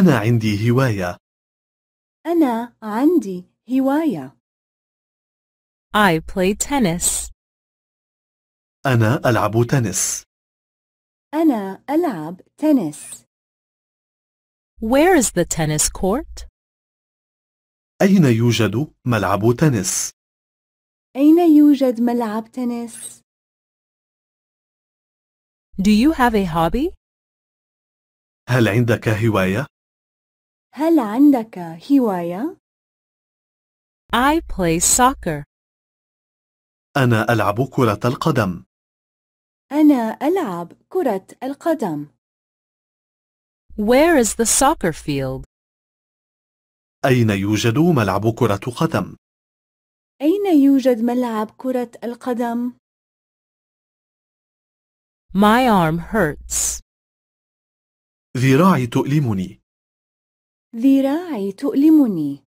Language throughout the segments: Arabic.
أنا عندي هواية. أنا عندي هواية. I play tennis. أنا ألعب تنس. أنا ألعب تنس. Where is the tennis court? أين يوجد ملعب تنس؟ أين يوجد ملعب تنس؟ Do you have a hobby? هل عندك هواية؟ هل عندك هواية؟ I play soccer. أنا ألعب كرة القدم. أنا ألعب كرة القدم. Where is the soccer field? أين يوجد ملعب كرة قدم؟ أين يوجد ملعب كرة القدم؟ My arm hurts. ذراعي تؤلمني. ذراعي تؤلمني.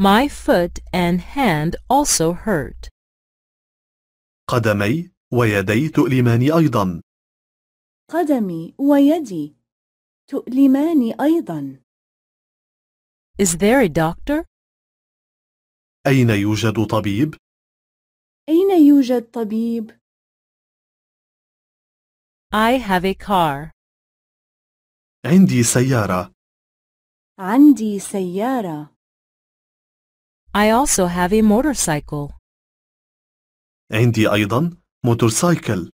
My foot and hand also hurt. قدمي ويدي تؤلمان أيضا. قدمي ويدي تؤلمان أيضا. Is there a doctor? أين يوجد طبيب؟ أين يوجد طبيب؟ I have a car. عندي سيارة. عندي سيارة. I also have a motorcycle. عندي أيضا موتورسايكل.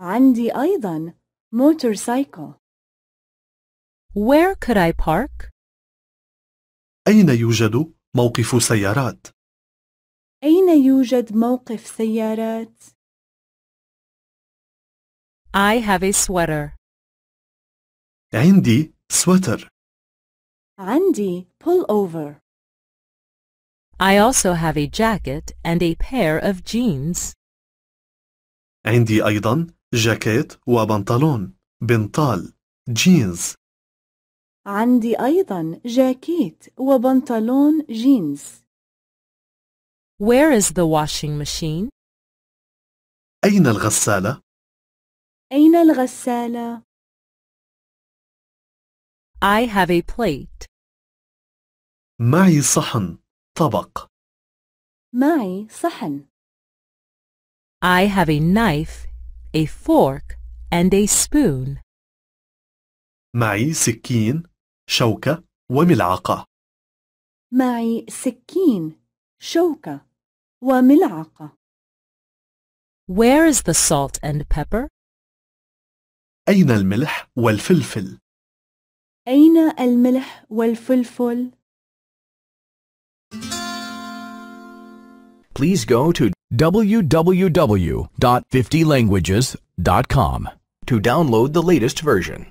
عندي أيضا motorcycle. Where could I park? أين يوجد موقف سيارات؟ أين يوجد موقف سيارات؟ I have a sweater. عندي سويتر. عندي over. I also have a jacket and a pair of jeans. عندي أيضا جاكيت وبنطلون بنطال jeans. عندي أيضا جاكيت وبنطلون jeans. Where is the washing machine? أين الغسالة؟ أين الغسالة؟ I have a plate. معي صحن طبق معي صحن I have a knife, a fork and a spoon. معي سكين, شوكة وملعقة. معي سكين, شوكة وملعقة. Where is the salt and pepper? أين الملح والفلفل؟ أين الملح والفلفل؟ please go to www.50languages.com to download the latest version.